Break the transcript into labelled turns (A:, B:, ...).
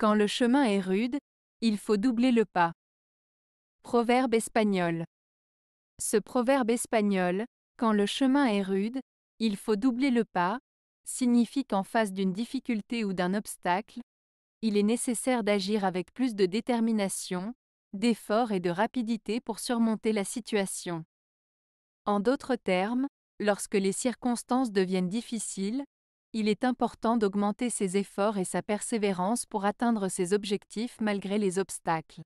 A: Quand le chemin est rude, il faut doubler le pas. Proverbe espagnol. Ce proverbe espagnol, quand le chemin est rude, il faut doubler le pas, signifie qu'en face d'une difficulté ou d'un obstacle, il est nécessaire d'agir avec plus de détermination, d'effort et de rapidité pour surmonter la situation. En d'autres termes, lorsque les circonstances deviennent difficiles, il est important d'augmenter ses efforts et sa persévérance pour atteindre ses objectifs malgré les obstacles.